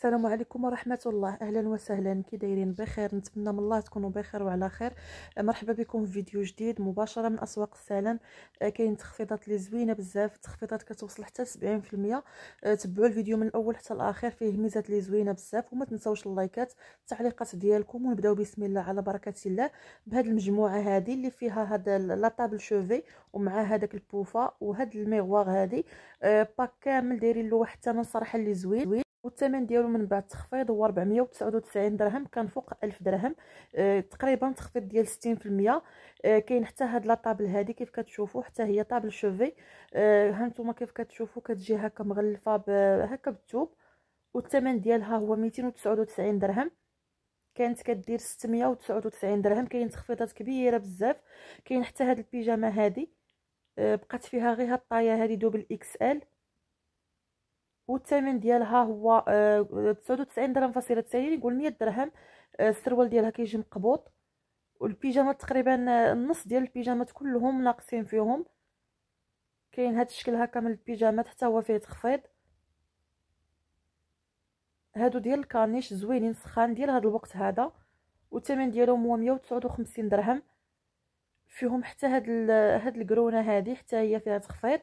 السلام عليكم ورحمه الله اهلا وسهلا كي دايرين بخير نتمنى من الله تكونوا بخير وعلى خير آه، مرحبا بكم في فيديو جديد مباشره من اسواق السلام آه، كاين تخفيضات لي زوينه بزاف التخفيضات كتوصل حتى 70% آه، تبعوا الفيديو من الاول حتى الاخير فيه ميزات لي زوينه بزاف وما تنساوش اللايكات التعليقات ديالكم ونبداو بسم الله على بركه الله بهاد المجموعه هذه اللي فيها هذا لا طابل شوفي ومع هذاك البوفا وهاد الميغوار هذه باك كامل دايرين له واحد الثمن صراحه لي زوين والثمن ديالو من بعد التخفيض هو 499 درهم كان فوق 1000 درهم آه تقريبا تخفيض ديال 60% آه كاين حتى هاد لا طابل هادي كيف كتشوفوا حتى هي طابل شوفي آه هانتوما كيف كتشوفوا كتجي هكا مغلفه هكا بالثوب والثمن ديالها هو 299 درهم كانت كدير 699 درهم كاين تخفيضات كبيره بزاف كاين حتى هاد البيجامه هادي آه، بقات فيها غير هاد الطايه هادي دوبل اكس ال والثمن ديالها هو آه، تسعود وتسعين درهم فاصله تسعين يقول مية درهم آه، السروال ديالها كيجي مقبوط والبيجامات تقريبا آه، النص ديال البيجامات كلهم ناقصين فيهم كاين هاد الشكل هاكا من البيجامات حتى هو فيه تخفيض هادو ديال الكارنيش زوينين سخان ديال هاد الوقت هذا والثمن ديالهم هو مية وخمسين درهم فيهم حتى هاد هاد الكرونه هادي حتى هي فيها تخفيض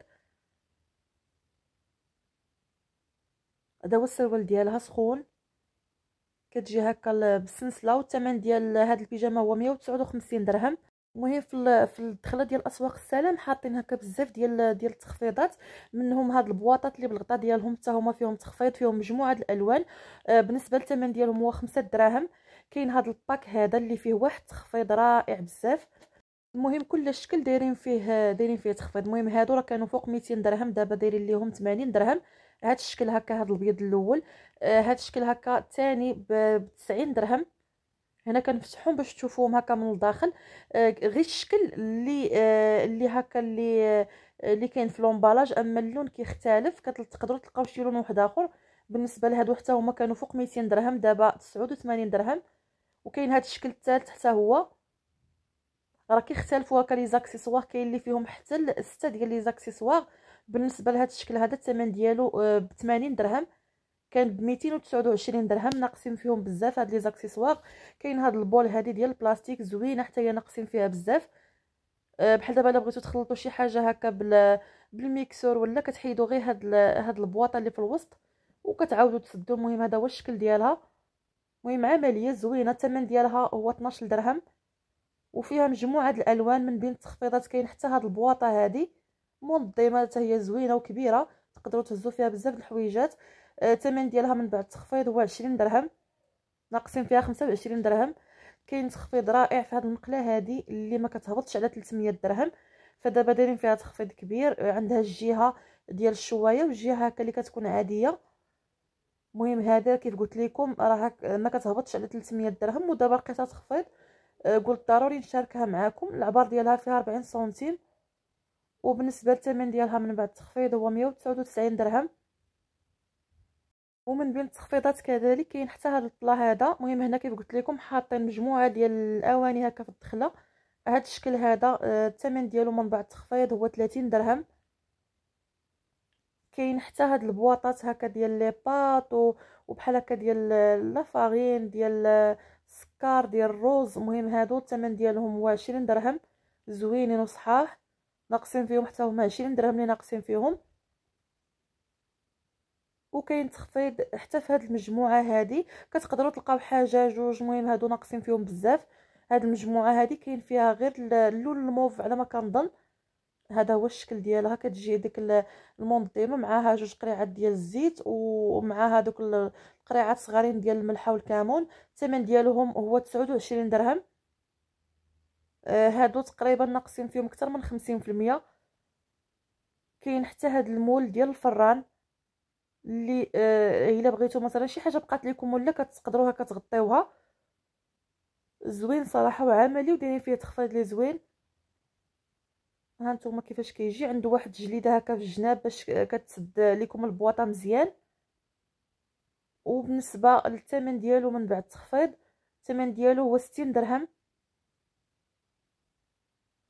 هذا هو السروال ديالها سخون كتجي هكا بالسنسله والثمن ديال هذا البيجامه هو 159 درهم المهم في في الدخله ديال اسواق السلام حاطين هكا بزاف ديال ديال التخفيضات منهم هاد البواطات اللي بالغطا ديالهم حتى هما فيهم تخفيض فيهم مجموعه الالوان آه، بالنسبه للثمن ديالهم هو 5 دراهم كاين هاد الباك هذا اللي فيه واحد التخفيض رائع بزاف المهم كل شكل دايرين فيه دايرين فيه تخفيض المهم هادو راه كانوا فوق 200 درهم دابا دايرين ليهم 80 درهم هذا الشكل هكا هذا البيض الاول هذا آه، الشكل هكا الثاني ب 90 درهم هنا كنفتحهم باش تشوفوهم هكا من الداخل آه، غير الشكل اللي آه، اللي هكا اللي اللي كاين في لومبالاج اما اللون كيختلف كتقدروا تلقاو شي لون واحد اخر بالنسبه لهادو حتى هما كانوا فوق 200 درهم دابا 89 درهم وكاين هذا الشكل الثالث حتى هو راه كيختلفوا هكا لي زاكسيسوار كاين اللي فيهم حتى 6 ديال لي زاكسيسوار بالنسبه لهذا الشكل هذا الثمن ديالو آه، ب 80 درهم كان ب 229 درهم ناقصين فيهم بزاف هاد لي زاكسيسوار كاين هاد البول هادي ديال البلاستيك زوينه حتى هي ناقصين فيها بزاف آه، بحال دابا الا بغيتو تخلطوا شي حاجه هكا بال بالميكسور ولا كتحيدوا غير هاد ال... هاد البواطه اللي في الوسط وكتعاودوا تسدوا المهم هذا هو الشكل ديالها المهم عمليه زوينه الثمن ديالها هو 12 درهم وفيها مجموعه الالوان من بين التخفيضات كاين حتى هاد البواطه هادي منظمه حتى هي زوينه وكبيره تقدروا تهزوا فيها بزاف د الحويجات آه، الثمن ديالها من بعد التخفيض هو 20 درهم ناقصين فيها 25 درهم كاين تخفيض رائع في هذه المقله هذه اللي ما كتهبطش على 300 درهم فدابا دايرين فيها تخفيض كبير آه، عندها الجهه ديال الشوايه والجهه هكا اللي كتكون عاديه مهم هذا كيف قلت لكم راه ما كتهبطش على 300 درهم ودابا لقيتها تخفيض آه، قلت ضروري نشاركها معكم العبار ديالها فيها 40 سنتيم وبالنسبه للثمن ديالها من بعد التخفيض هو 199 درهم ومن بين التخفيضات كذلك كاين حتى هذا الطلا هذا المهم هنا كيف قلت لكم حاطين مجموعه ديال الاواني هكا في الدخله هذا الشكل هذا آه، الثمن ديالو من بعد التخفيض هو 30 درهم كاين حتى هاد البواطات هكا ديال لي بات وبحال هكا ديال لافارين ديال السكر آه، ديال الروز المهم هادو الثمن ديالهم هو 20 درهم زوينين وصحاح ناقصين فيهم حتى هما 20 درهم لي ناقصين فيهم وكاين تخفيض حتى في هاد المجموعه هادي كتقدروا تلقاو حاجه جوج مهم هادو ناقصين فيهم بزاف هاد المجموعه هادي كاين فيها غير اللون الموف على ما كنظن هذا هو الشكل ديالها كتجي ديك المنظمه معاها جوج قريعات ديال الزيت ومعاها دوك القريعات صغارين ديال الملح والكمون الثمن ديالهم هو 29 درهم آه، هادو تقريبا ناقصين فيهم اكثر من 50% كاين حتى هاد المول ديال الفران اللي آه الا بغيتو مثلا شي حاجه بقات لكم ولا كتقدروها كتغطيوها زوين صراحه وعملي ودايرين فيه تخفيض لي زوين ها نتوما كيفاش كيجي عنده واحد الجليده هكا في الجناب باش كتسد لكم البواطه مزيان وبالنسبه للثمن ديالو من بعد التخفيض الثمن ديالو هو 60 درهم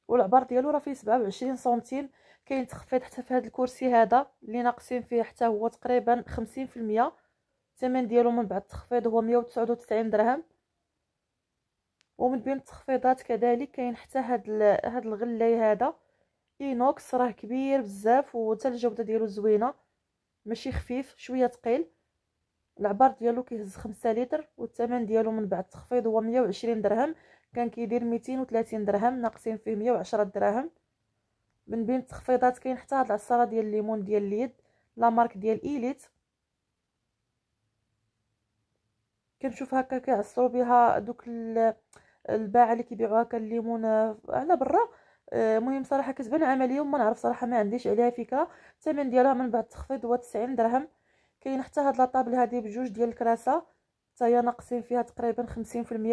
والعبار ديالو راه فيه 27 سنتيم كاين تخفيض حتى في هذا الكرسي هذا اللي ناقصين فيه حتى هو تقريبا 50% الثمن ديالو من بعد التخفيض هو 199 درهم ومن بين التخفيضات كذلك كاين حتى هاد هاد الغلاي هذا اينوكس راه كبير بزاف وحتى الجوده ديالو زوينه ماشي خفيف شويه ثقيل العبار ديالو كيهز 5 لتر والثمن ديالو من بعد التخفيض هو 120 درهم كان كيدير ميتين وثلاثين درهم ناقصين فيه مية وعشرة دراهم من بين التخفيضات كاين حتى هاد العصاره ديال الليمون ديال اليد لا مارك ديال ايليت كنشوف هكا كيعصروا بها دوك الباعه اللي كيبيعوا هكا الليمون آه، على برا آه، المهم صراحه كتبان عمليه وما نعرف صراحه ما عنديش عليها فكره الثمن ديالها من بعد التخفيض هو 90 درهم كاين حتى هاد لاطابل هادي بجوج ديال الكراسه حتى هي ناقصين فيها تقريبا 50%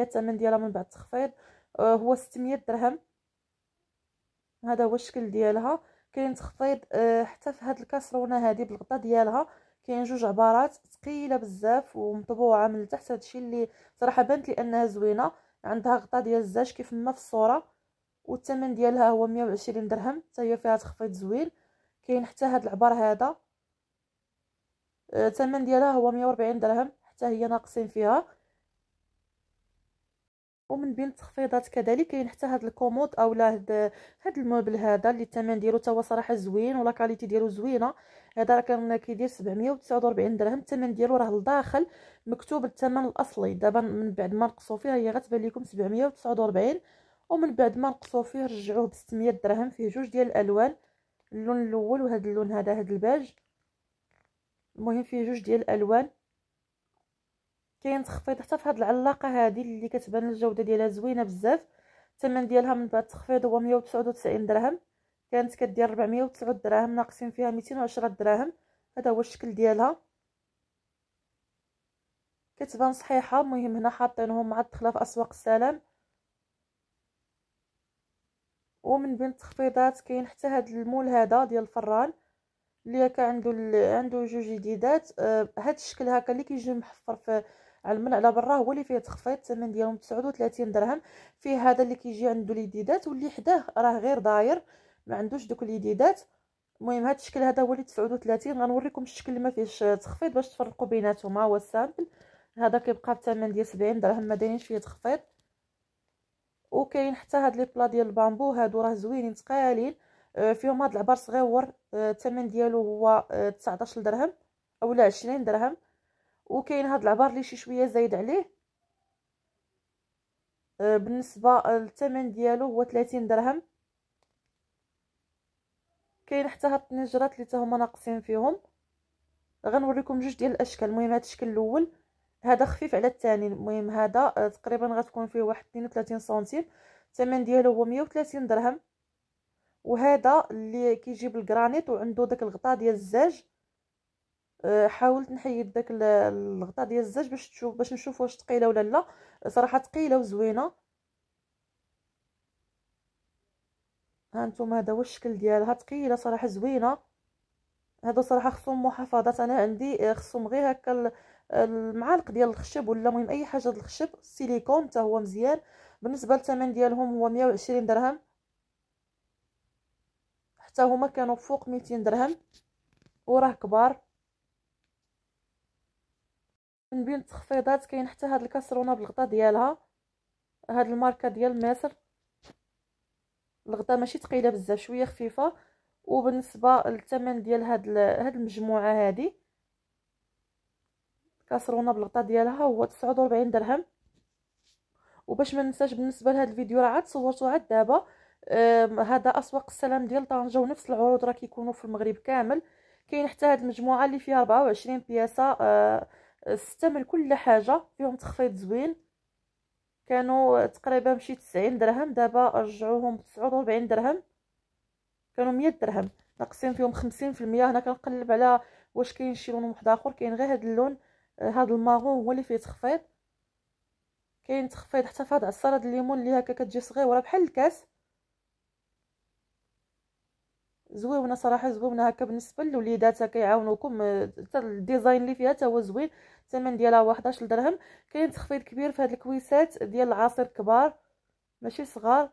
الثمن ديالها من بعد التخفيض آه، هو 600 درهم هذا هو الشكل ديالها كاين تخفيض آه، حتى في هاد الكاسرونه هذه بالغطاء ديالها كاين جوج عبارات ثقيله بزاف ومطبوعه من التحت هادشي اللي صراحه بانت لي انها زوينه عندها غطاء ديال الزاج كيف ما في الصوره والثمن ديالها هو 120 درهم حتى هي فيها تخفيض زوين كاين حتى هاد العبار هذا آه، الثمن ديالها هو 140 درهم حتى هي ناقصين فيها ومن بين التخفيضات كذلك كاين حتى هاد الكومود اولا هاد هاد الموبل هذا اللي الثمن ديالو تا هو صراحه زوين ولا كاليتي ديالو زوينه هذا راه كان كيدير 749 درهم الثمن ديالو راه لداخل مكتوب الثمن الاصلي دابا من بعد ما نقصوا فيه هي غتبان لكم 749 ومن بعد ما نقصوا فيه رجعوه ب 600 درهم فيه جوج ديال الالوان اللون الاول وهذا اللون هذا هذا الباج المهم فيه جوج ديال الالوان كاين تخفيض حتى في هاد العلاقه هادي اللي كتبان الجوده ديالها زوينه بزاف الثمن ديالها من بعد التخفيض هو 199 درهم كانت كدير 409 دراهم ناقصين فيها 210 دراهم هذا هو الشكل ديالها كتبان صحيحه المهم هنا حاطينهم مع الدخله في اسواق السلام ومن بين التخفيضات كاين حتى هاد المول هذا ديال الفران اللي كان عنده عنده جوج جديدات آه هاد الشكل هكا اللي كيجي محفر في علما على برا هو اللي فيه تخفيض الثمن ديالهم 39 درهم فيه هذا اللي كيجي عنده ليديدات واللي حداه راه غير داير ما عندوش دوك ليديدات المهم هذا الشكل هذا هو اللي 39 غنوريكم الشكل اللي ما فيهش تخفيض باش تفرقوا بيناتهم ها هو السامبل هذا كيبقى بثمن ديال 70 درهم ما دايرينش فيه تخفيض وكاين حتى هاد لي بلا ديال البامبو هادو راه زوينين ثقالين آه، فيهم هاد العبار صغيور آه، الثمن ديالو هو 19 آه، درهم اولا 20 درهم وكاين هاد العبار لي شي شويه زايد عليه آه بالنسبه للثمن ديالو هو 30 درهم كاين حتى هاد الطنجرات اللي هما ناقصين فيهم غنوريكم جوج ديال الاشكال المهم هاد الشكل الاول هذا خفيف على الثاني المهم هذا آه، تقريبا غتكون فيه واحد 32 سنتيم الثمن ديالو هو 130 درهم وهذا اللي كيجيب الجرانيت وعنده داك الغطاء ديال الزاج حاولت نحيد داك الغطاء ديال الزاج باش تشوف باش نشوف واش ثقيله ولا لا صراحه ثقيله وزوينه ها نتوما هذا هو الشكل ديالها ثقيله صراحه زوينه هادو صراحه خصهم محافظات انا عندي آه، خصهم غير هكا المعالق ديال الخشب ولا المهم اي حاجه ديال الخشب السيليكون حتى هو مزيان بالنسبه للثمن ديالهم هو 120 درهم حتى هما كانوا فوق 200 درهم وراه كبار من بين التخفيضات كاين حتى هاد الكسرونه بالغطا ديالها هاد الماركه ديال مصر الغطا ماشي ثقيله بزاف شويه خفيفه وبالنسبه للثمن ديال هاد هاد المجموعه هادي كسرونه بالغطا ديالها هو 49 درهم وباش ما ننساش بالنسبه لهاد الفيديو راه عاد صورته عاد دابا آه هذا اسواق السلام ديال طنجه ونفس العروض راه كيكونوا في المغرب كامل كاين حتى هاد المجموعه اللي فيها 24 بياسه آه استعمل كل حاجه فيهم تخفيض زوين كانوا تقريبا شي 90 درهم دابا رجعوهم ب 49 درهم كانوا 100 درهم ناقصين فيهم 50% هنا كنقلب على واش كاين شي لون واحد اخر كاين غير هذا اللون هذا آه، الماغون هو اللي فيه تخفيض كاين تخفيض حتى في هاد عصاره الليمون اللي هكا كتجي صغيره بحال الكاس زويونه صراحه زويونه هكا بالنسبه للوليدات كيعاونوكم آه، حتى الديزاين اللي فيها حتى هو زوين الثمن ديالها هو 11 درهم كاين تخفيض كبير في هاد الكويسات ديال العصير كبار ماشي صغار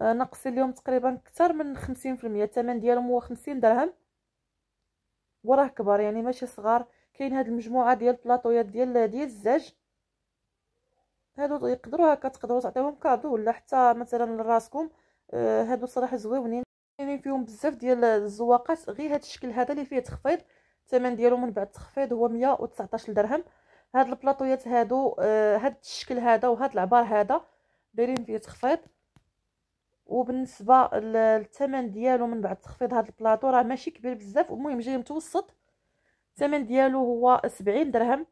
آه نقص اليوم تقريبا اكثر من 50% الثمن ديالهم هو 50 درهم وراه كبار يعني ماشي صغار كاين هاد المجموعه ديال البلاطويات ديال ديال الزاج هادو يقدروا هكا تقدروا تعطيهم كادو ولا حتى مثلا لراسكم آه، هادو صراحه زويونين كاينين فيهم بزاف ديال الزواقات غير هذا الشكل هذا اللي فيه تخفيض الثمن ديالو من بعد التخفيض هو 119 درهم هاد البلاطويات هادو آه، هاد الشكل هذا وهاد العبار هذا دايرين فيه تخفيض وبالنسبه للثمن ديالو من بعد التخفيض هاد البلاطو راه ماشي كبير بزاف المهم جاي متوسط الثمن ديالو هو 70 درهم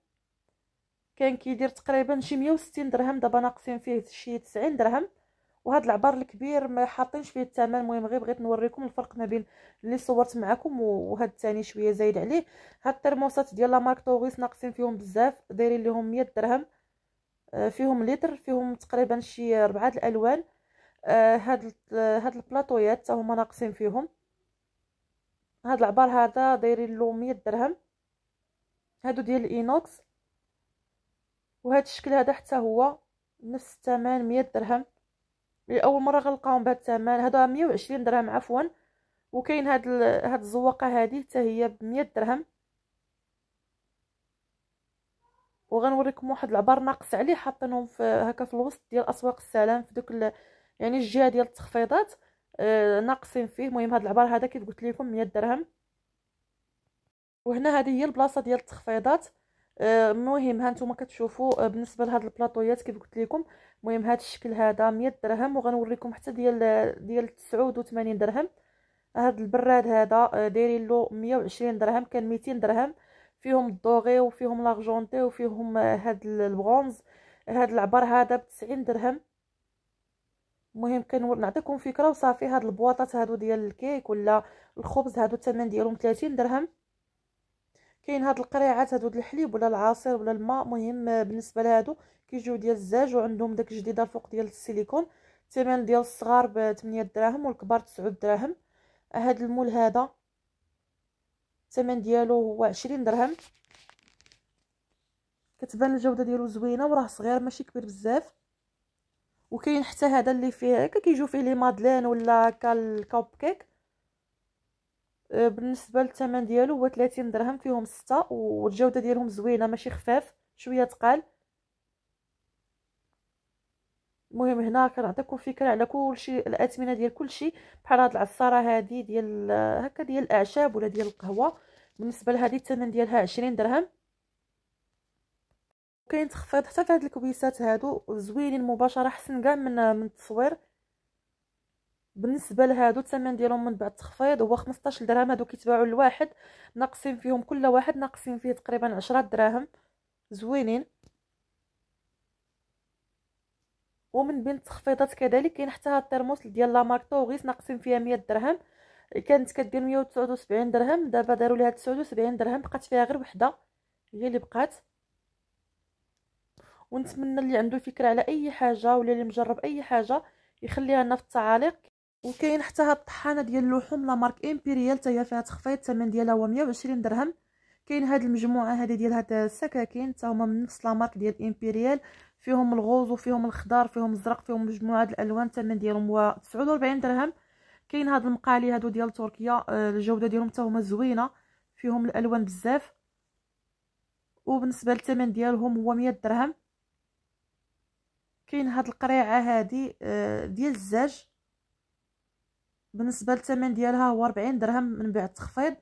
كان كيدير تقريبا شي 160 درهم دابا ناقصين فيه شي 90 درهم وهذا العبار الكبير ما حاطينش فيه الثمن المهم غير بغيت نوريكم الفرق ما بين اللي صورت معكم وهذا الثاني شويه زايد عليه هاد الترموسات ديال لا مارك طوغيس ناقصين فيهم بزاف دايرين لهم 100 درهم آه، فيهم لتر فيهم تقريبا شي ربعه الالوان آه، هاد آه، هاد البلاطويات حتى هما ناقصين فيهم هاد العبار هذا دايرين له 100 درهم هادو ديال الاينوكس وهاد الشكل هذا حتى هو نفس الثمن 100 درهم اول مره غنلقاهم بهذا الثمن هذا 120 درهم عفوا وكاين هاد ال... هاد الزواقه هذه حتى هي ب 100 درهم وغنوريكم واحد العبار ناقص عليه حاطينهم في هكا في الوسط ديال اسواق السلام في دوك ال... يعني الجهه ديال التخفيضات آه ناقصين فيه المهم هاد العبار هذا كيف قلت لكم 100 درهم وهنا هذه هي البلاصه ديال التخفيضات المهم ها نتوما كتشوفوا آه، بالنسبه لهاد البلاطويات كيف قلت لكم المهم هاد الشكل هذا 100 درهم وغنوريكم حتى ديال ديال 89 درهم هاد البراد هذا آه، دايرين له 120 درهم كان 200 درهم فيهم الدوغي وفيهم لاغجونتي وفيهم آه، هاد البرونز هاد العبر هذا ب 90 درهم المهم كنور نعطيكم فكره وصافي هاد البواطات هادو ديال الكيك ولا الخبز هادو الثمن ديالهم 30 درهم كاين هاد القريعات هادو الحليب ولا العصير ولا الماء مهم آه، بالنسبه لهادو كيجيو ديال الزاج وعندهم داك الجديده الفوق ديال السيليكون الثمن ديال الصغار ب 8 دراهم والكبار 9 دراهم هاد المول هذا الثمن ديالو هو 20 درهم كتبان الجوده ديالو زوينه وراه صغير ماشي كبير بزاف وكاين حتى هذا اللي فيه هكا كيجيو فيه لي مادلين ولا هكا الكوب كيك آه، بالنسبه للثمن ديالو هو 30 درهم فيهم 6 والجوده ديالهم زوينه ماشي خفاف شويه تقال المهم هنا كنعطيكم فكره على كلشي الاثمنه ديال كلشي بحال هاد العصاره هادي ديال هكا ديال الاعشاب ولا ديال القهوه بالنسبه لهادي الثمن ديالها 20 درهم وكاين تخفيض حتى في هاد الكويسات هادو زوينين مباشره احسن كاع من من التصوير بالنسبه لهادو الثمن ديالهم من بعد التخفيض هو 15 درهم هادو كيتباعوا لواحد ناقصين فيهم كل واحد ناقصين فيه تقريبا 10 دراهم زوينين ومن بين التخفيضات كذلك كاين حتى هاد الترموس ديال لا مارك توغيس ناقصين فيها 100 درهم كانت كدير 179 درهم دابا داروا ليها 79 درهم بقات فيها غير وحده هي اللي بقات ونتمنى اللي عنده فكره على اي حاجه ولا اللي مجرب اي حاجه يخليها لنا في التعاليق وكاين حتى هاد الطحانه ديال اللحوم لا مارك امبيريال حتى هي فيها تخفيض الثمن ديالها هو 120 درهم كاين هاد المجموعه هادي ديال هاد السكاكين حتى هما من نفس لا مارك ديال امبيريال فيهم الغوز وفيهم الخضار فيهم الزرق فيهم مجموعه د الالوان الثمن ديالهم هو 49 درهم كاين هاد المقالي هادو ديال تركيا آه، الجوده ديالهم حتى هما زوينه فيهم الالوان بزاف وبالنسبه للثمن ديالهم هو 100 درهم كاين هاد القريعه هادي آه، ديال الزاج بالنسبه للثمن ديالها هو 40 درهم من بعد التخفيض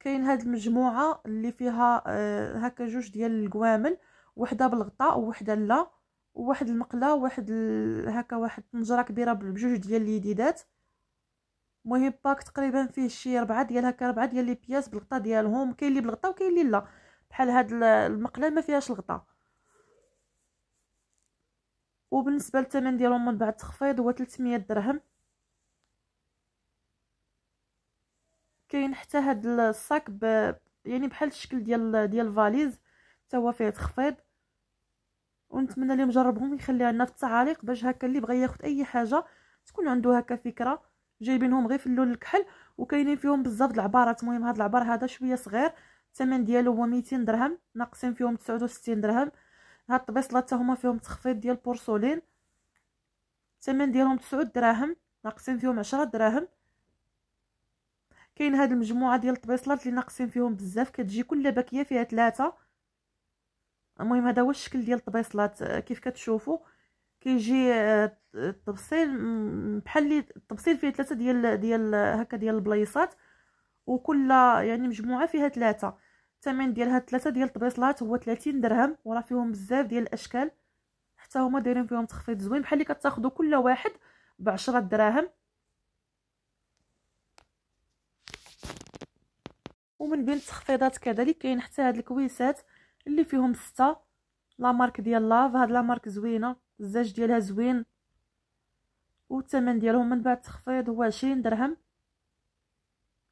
كاين هاد المجموعه اللي فيها آه هكا جوج ديال القوامل وحده بالغطاء ووحده لا وواحد المقله واحد هكا واحد طنجره كبيره بجوج ديال اليديدات المهم باك تقريبا فيه شي ربعه ديال هكا ربعه ديال لي بياس بالغطاء ديالهم كاين اللي بالغطاء وكاين اللي لا بحال هاد المقله ما فيهاش الغطاء وبالنسبه للثمن ديالهم من بعد التخفيض هو 300 درهم كاين حتى هاد الصاك ب... يعني بحال الشكل ديال ديال الفاليز حتى هو فيه تخفيض ونتمنى اللي مجربهم يخليها لنا في التعاليق باش هكا اللي بغى ياخد اي حاجه تكون عنده هكا فكره جايبينهم غير في اللون الكحل وكاينين فيهم بزاف د العبارات المهم هاد العبار هذا شويه صغير الثمن ديالو هو 200 درهم ناقصين فيهم 69 درهم هاد الطبيصلات هما فيهم تخفيض ديال بورسولين الثمن ديالهم 9 دراهم ناقصين فيهم عشرة دراهم كاين هاد المجموعه ديال الطبيصلات اللي ناقصين فيهم بزاف كتجي كل باكيه فيها ثلاثه المهم هذا هو الشكل ديال الطبيصلات كيف كتشوفوا كيجي آه، التبصيل بحال اللي التبصيل فيه ثلاثه ديال ديال هكا ديال البلايصات وكل يعني مجموعه فيها ثلاثه الثمن ديال هاد ثلاثه ديال الطبيصلات هو 30 درهم وراه فيهم بزاف ديال الاشكال حتى هما دايرين فيهم تخفيض زوين بحال اللي كتاخذوا كل واحد ب 10 دراهم ومن بين التخفيضات كذلك كاين حتى هاد الكويسات اللي فيهم ستة لا مارك ديال لاف هاد لا مارك زوينه الزاج ديالها زوين والثمن ديالهم من بعد التخفيض هو 20 درهم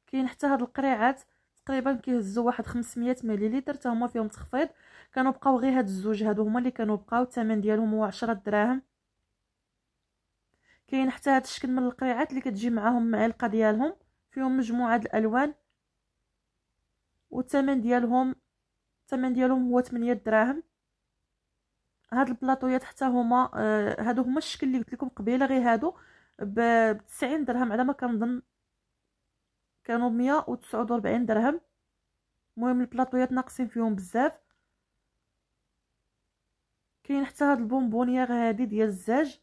كاين حتى هاد القريعات تقريبا كيهزوا واحد 500 مليلتر حتى هما فيهم تخفيض كانوا بقاو غير هاد الزوج هادو هما اللي كانوا بقاو الثمن ديالهم هو 10 دراهم كاين حتى هاد الشكل من القريعات اللي كتجي معاهم معلقه ديالهم فيهم مجموعه الالوان والثمن ديالهم الثمن ديالهم هو 8 دراهم هاد البلاطويات حتى هما آه، هادو هما الشكل اللي قلت لكم قبيله غير هادو ب 90 درهم على ما كنظن كانوا بمية وتسعود وربعين درهم مهم البلاطويات ناقصين فيهم بزاف كاين حتى هاد البونبونيه هادي ديال الزاج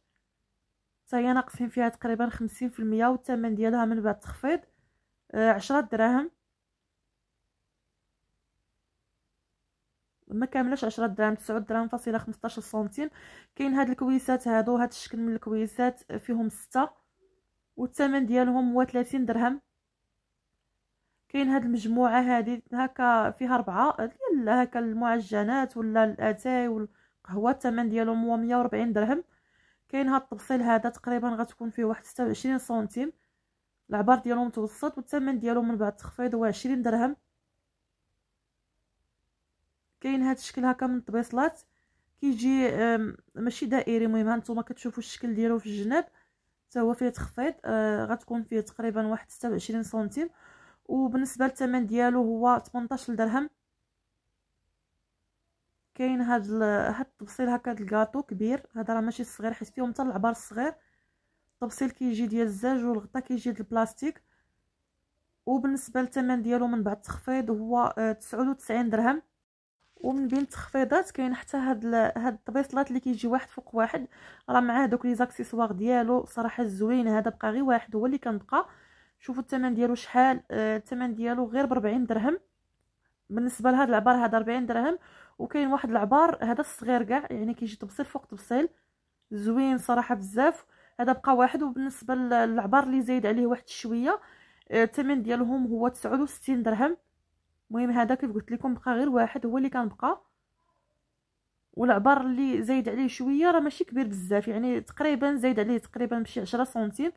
حتى هي ناقصين فيها تقريبا خمسين في المية والثمن ديالها من بعد التخفيض آه، عشرة دراهم ما كاملاش عشرة دراهم تسعود دراهم فاصله خمسطاش سنتيم كاين هاد الكويسات هادو هاد الشكل من الكويسات آه، فيهم ستة والثمن ديالهم هو ثلاثين درهم كاين هاد المجموعه هادي هكا فيها ربعه ديال هكا المعجنات ولا الاتاي والقهوه الثمن ديالهم هو 140 درهم كاين هاد الطبسيل هذا تقريبا غتكون فيه واحد 26 سنتيم العبار ديالهم متوسط والثمن ديالهم من بعد التخفيض هو 20 درهم كاين هاد الشكل هكا من الطبيصلات كيجي ماشي دائري المهم هانتوما كتشوفوا الشكل ديالو في الجناب حتى هو فيه تخفيض آه، غتكون فيه تقريبا واحد 26 سنتيم وبالنسبه للثمن ديالو هو 18 درهم كاين هاد ال... هاد التبصيل هكا الكاطو كبير هذا راه ماشي صغير حيت فيهم حتى العبار الصغير التبصيل كيجي ديال الزاج والغطا كيجي ديال البلاستيك وبالنسبه للثمن ديالو من بعد التخفيض هو 99 آه، درهم ومن بين التخفيضات كاين حتى هاد ال... هاد الطبيصلات اللي كيجي واحد فوق واحد راه معاه دوك لي زاكسيسوار ديالو صراحه زوين هذا بقى غير واحد هو اللي كنبقى شوفوا الثمن ديالو شحال آه، الثمن ديالو غير ب 40 درهم بالنسبه لهاد العبار هذا 40 درهم وكاين واحد العبار هذا الصغير كاع يعني كيجي تبصيل فوق تبصيل زوين صراحه بزاف هذا بقى واحد وبالنسبه للعبار اللي زايد عليه واحد شويه آه، الثمن ديالهم هو 69 درهم المهم هذا كيف قلت لكم بقى غير واحد هو اللي كان بقى والعبار اللي زايد عليه شويه راه ماشي كبير بزاف يعني تقريبا زايد عليه تقريبا بشي 10 سنتيم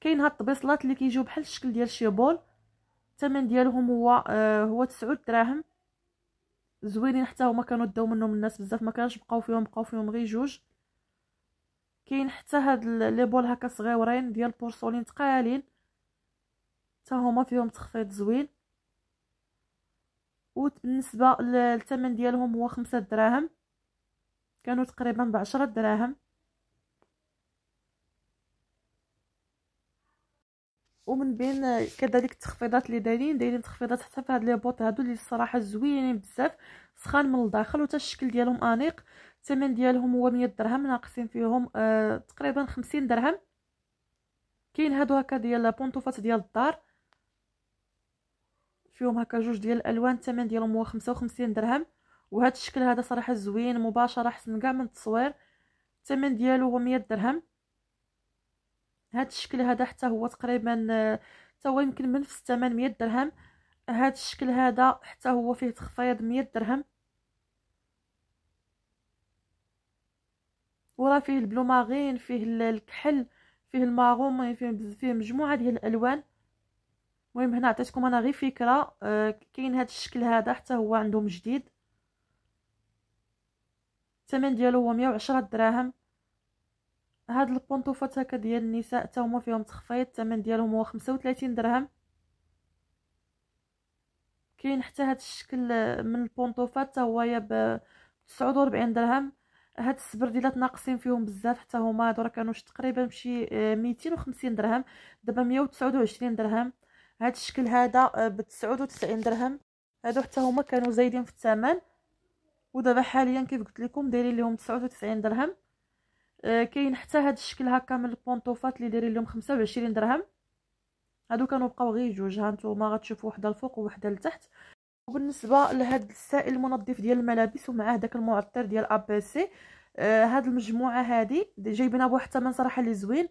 كاين هاد الطبيصلات اللي كيجيو بحال الشكل ديال شي بول الثمن ديالهم هو آه هو 9 دراهم زوينين حتى هما كانوا داو منهم الناس بزاف ما كانش بقاو فيهم بقاو فيهم غير جوج كاين حتى هاد لي بول هكا صغيورين ديال البورسولين تقالين حتى هما فيهم تخفيض زوين وبالنسبه للثمن ديالهم هو خمسة دراهم كانوا تقريبا بعشرة دراهم ومن بين كذلك التخفيضات اللي دايرين دايرين تخفيضات حتى في هاد لي بوط هادو اللي الصراحه زوينين بزاف سخان من الداخل وتا الشكل ديالهم انيق الثمن ديالهم هو 100 درهم ناقصين فيهم آه تقريبا 50 درهم كاين هادو هكا ديال بونطوفات ديال الدار فيهم هكا جوج ديال الالوان الثمن ديالهم هو 55 درهم وهذا الشكل هذا صراحه زوين مباشره احسن كاع من التصوير الثمن ديالو هو 100 درهم هذا الشكل هذا حتى هو تقريبا آه، حتى هو يمكن من نفس 800 درهم هذا الشكل هذا حتى هو فيه تخفيض 100 درهم وراه فيه البلوماغين فيه الكحل فيه الماغوم فيه, فيه مجموعه ديال الالوان المهم هنا عطيتكم انا غير فكره آه كاين هذا الشكل هذا حتى هو عندهم جديد الثمن ديالو هو 110 دراهم هاد البونطوفات هكا ديال النساء حتى هما فيهم تخفيض الثمن ديالهم هو 35 درهم كاين حتى هاد الشكل من البونطوفات حتى هو يا ب 49 درهم هاد السبرديلات ناقصين فيهم بزاف حتى هما هادو راه كانوا تقريبا شي 250 آه، درهم دابا 129 درهم هاد الشكل هذا آه، ب 99 درهم هادو حتى هما كانوا زايدين في الثمن ودابا حاليا كيف قلت لكم دايرين لهم 99 درهم آه، كاين حتى هاد الشكل هكا من البونطوفات اللي دايرين لهم 25 درهم هادو كانوا بقاو غير جوج ها نتوما غتشوفوا وحده الفوق وحده لتحت وبالنسبه لهاد السائل المنظف ديال الملابس ومعاه داك المعطر ديال اب سي آه هاد المجموعه هادي جايبينها بواحد الثمن صراحه اللي زوين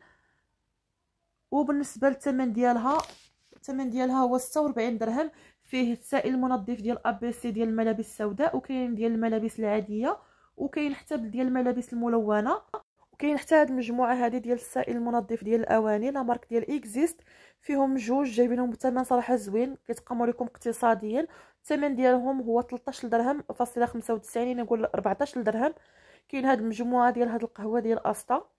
وبالنسبه للثمن ديالها الثمن ديالها هو 46 درهم فيه السائل المنظف ديال اب سي ديال الملابس السوداء وكاين ديال الملابس العاديه وكاين حتى ديال الملابس الملونه كاين حتى هاد المجموعه هادي ديال السائل المنظف ديال الاواني لا مارك ديال اكزيست فيهم جوج جايبينهم بثمن صراحه زوين كيتقاموا لكم اقتصاديا الثمن ديالهم هو 13 درهم فاصله 95 يعني نقول 14 درهم كاين هاد المجموعه ديال هاد القهوه ديال اسطا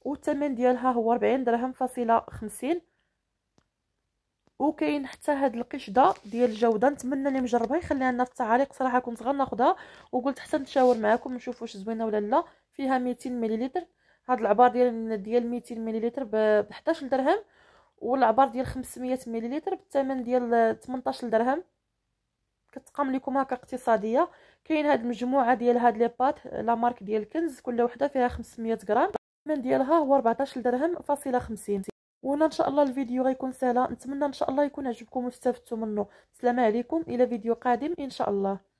والثمن ديالها هو 40 درهم فاصله 50 وكاين حتى هاد القشده ديال الجوده نتمنى اللي مجربها يخليها لنا في التعاليق صراحه كنت غناخذها وقلت حتى نتشاور معكم نشوف واش زوينه ولا لا فيها 200 مليلتر هاد العبار ديال ديال 200 مليلتر ب 11 درهم والعبار ديال 500 مليلتر بالثمن ديال 18 درهم كتقام لكم هكا اقتصاديه كاين هاد المجموعه ديال هاد لي بات لا مارك ديال كنز كل وحده فيها 500 غرام الثمن ديالها هو 14 درهم فاصله 50 وهنا ان شاء الله الفيديو غيكون سهله نتمنى ان شاء الله يكون عجبكم واستفدتوا منه السلام عليكم الى فيديو قادم ان شاء الله